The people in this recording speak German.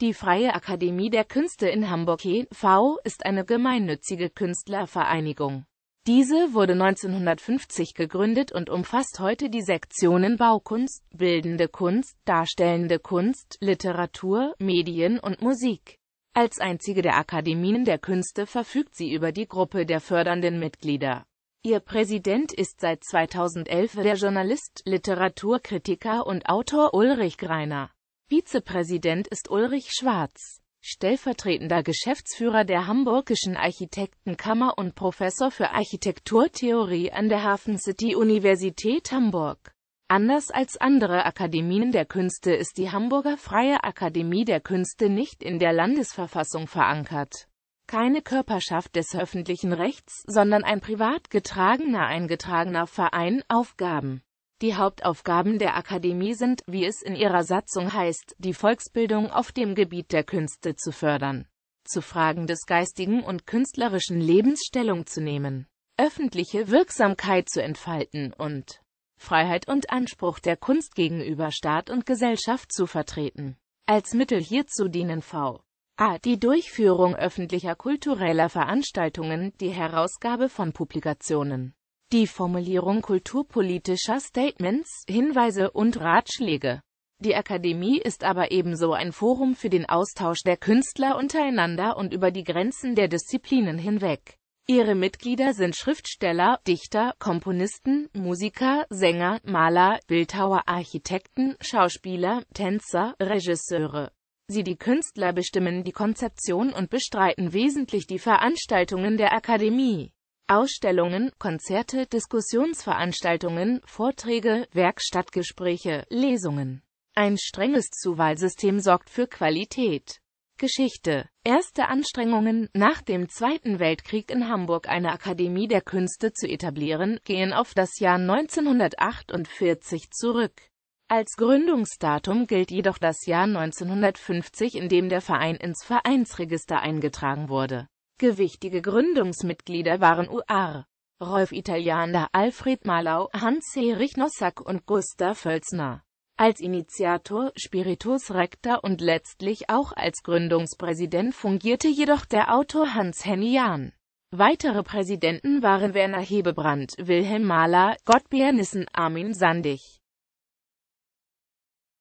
Die Freie Akademie der Künste in Hamburg e.V. ist eine gemeinnützige Künstlervereinigung. Diese wurde 1950 gegründet und umfasst heute die Sektionen Baukunst, Bildende Kunst, Darstellende Kunst, Literatur, Medien und Musik. Als einzige der Akademien der Künste verfügt sie über die Gruppe der fördernden Mitglieder. Ihr Präsident ist seit 2011 der Journalist, Literaturkritiker und Autor Ulrich Greiner. Vizepräsident ist Ulrich Schwarz, stellvertretender Geschäftsführer der Hamburgischen Architektenkammer und Professor für Architekturtheorie an der Hafen City Universität Hamburg. Anders als andere Akademien der Künste ist die Hamburger Freie Akademie der Künste nicht in der Landesverfassung verankert. Keine Körperschaft des öffentlichen Rechts, sondern ein privat getragener eingetragener Verein, Aufgaben die Hauptaufgaben der Akademie sind, wie es in ihrer Satzung heißt, die Volksbildung auf dem Gebiet der Künste zu fördern, zu Fragen des geistigen und künstlerischen Lebens Stellung zu nehmen, öffentliche Wirksamkeit zu entfalten und Freiheit und Anspruch der Kunst gegenüber Staat und Gesellschaft zu vertreten. Als Mittel hierzu dienen v. a. die Durchführung öffentlicher kultureller Veranstaltungen, die Herausgabe von Publikationen, die Formulierung kulturpolitischer Statements, Hinweise und Ratschläge. Die Akademie ist aber ebenso ein Forum für den Austausch der Künstler untereinander und über die Grenzen der Disziplinen hinweg. Ihre Mitglieder sind Schriftsteller, Dichter, Komponisten, Musiker, Sänger, Maler, Bildhauer, Architekten, Schauspieler, Tänzer, Regisseure. Sie die Künstler bestimmen die Konzeption und bestreiten wesentlich die Veranstaltungen der Akademie. Ausstellungen, Konzerte, Diskussionsveranstaltungen, Vorträge, Werkstattgespräche, Lesungen. Ein strenges Zuwahlsystem sorgt für Qualität. Geschichte. Erste Anstrengungen, nach dem Zweiten Weltkrieg in Hamburg eine Akademie der Künste zu etablieren, gehen auf das Jahr 1948 zurück. Als Gründungsdatum gilt jedoch das Jahr 1950, in dem der Verein ins Vereinsregister eingetragen wurde Gewichtige Gründungsmitglieder waren U.R. Rolf Italianer, Alfred Malau, Hans-Erich Nossack und Gustav Völzner. Als Initiator, Spiritus Rector und letztlich auch als Gründungspräsident fungierte jedoch der Autor Hans-Henny Jahn. Weitere Präsidenten waren Werner Hebebrand, Wilhelm Mahler, Gottbert Nissen, Armin Sandig.